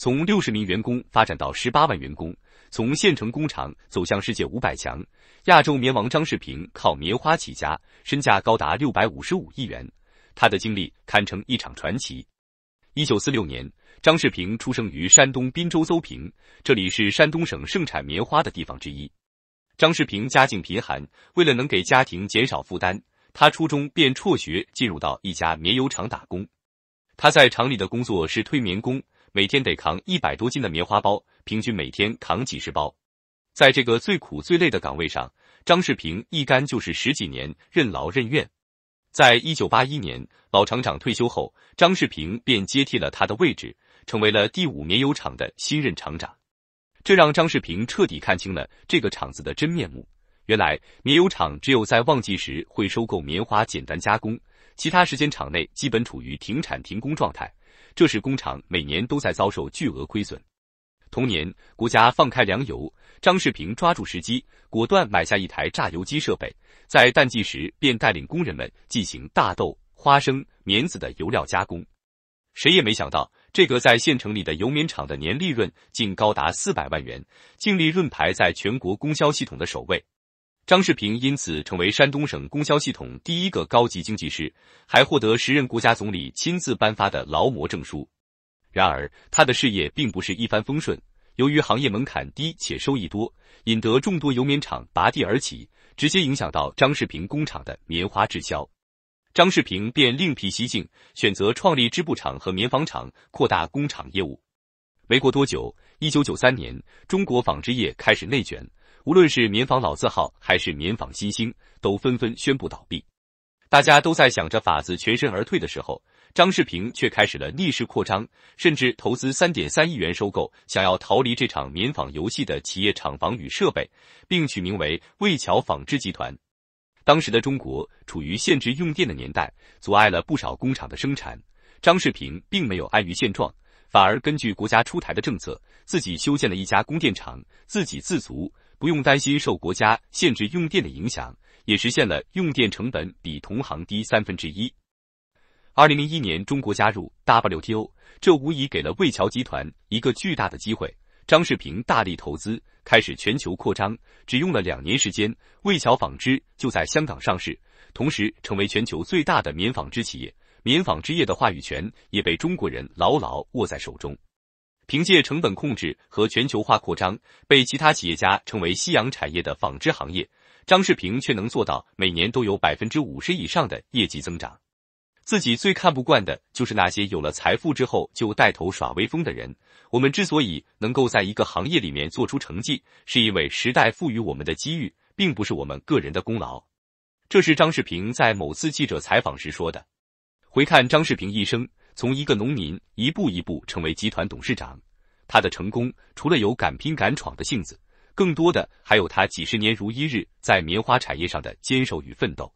从六十名员工发展到十八万员工，从县城工厂走向世界五百强。亚洲棉王张世平靠棉花起家，身价高达六百五十五亿元，他的经历堪称一场传奇。一九四六年，张世平出生于山东滨州邹平，这里是山东省盛产棉花的地方之一。张世平家境贫寒，为了能给家庭减少负担，他初中便辍学，进入到一家棉油厂打工。他在厂里的工作是推棉工。每天得扛一百多斤的棉花包，平均每天扛几十包。在这个最苦最累的岗位上，张世平一干就是十几年，任劳任怨。在一九八一年，老厂长退休后，张世平便接替了他的位置，成为了第五棉油厂的新任厂长。这让张世平彻底看清了这个厂子的真面目。原来，棉油厂只有在旺季时会收购棉花简单加工，其他时间厂内基本处于停产停工状态。这时，工厂每年都在遭受巨额亏损。同年，国家放开粮油，张世平抓住时机，果断买下一台榨油机设备，在淡季时便带领工人们进行大豆、花生、棉籽的油料加工。谁也没想到，这个在县城里的油棉厂的年利润竟高达四百万元，净利润排在全国供销系统的首位。张世平因此成为山东省供销系统第一个高级经济师，还获得时任国家总理亲自颁发的劳模证书。然而，他的事业并不是一帆风顺。由于行业门槛低且收益多，引得众多油棉厂拔地而起，直接影响到张世平工厂的棉花滞销。张世平便另辟蹊径，选择创立织布厂和棉纺厂，扩大工厂业务。没过多久，一九九三年，中国纺织业开始内卷，无论是棉纺老字号还是棉纺新兴，都纷纷宣布倒闭。大家都在想着法子全身而退的时候，张世平却开始了逆势扩张，甚至投资三点三亿元收购，想要逃离这场棉纺游戏的企业厂房与设备，并取名为魏桥纺织集团。当时的中国处于限制用电的年代，阻碍了不少工厂的生产。张世平并没有安于现状。反而根据国家出台的政策，自己修建了一家供电厂，自给自足，不用担心受国家限制用电的影响，也实现了用电成本比同行低三分之一。二零零一年，中国加入 WTO，这无疑给了魏桥集团一个巨大的机会。张世平大力投资，开始全球扩张，只用了两年时间，魏桥纺织就在香港上市，同时成为全球最大的棉纺织企业。棉纺织业的话语权也被中国人牢牢握在手中。凭借成本控制和全球化扩张，被其他企业家称为夕阳产业的纺织行业，张世平却能做到每年都有百分之五十以上的业绩增长。自己最看不惯的就是那些有了财富之后就带头耍威风的人。我们之所以能够在一个行业里面做出成绩，是因为时代赋予我们的机遇，并不是我们个人的功劳。这是张世平在某次记者采访时说的。回看张世平一生，从一个农民一步一步成为集团董事长，他的成功除了有敢拼敢闯的性子，更多的还有他几十年如一日在棉花产业上的坚守与奋斗。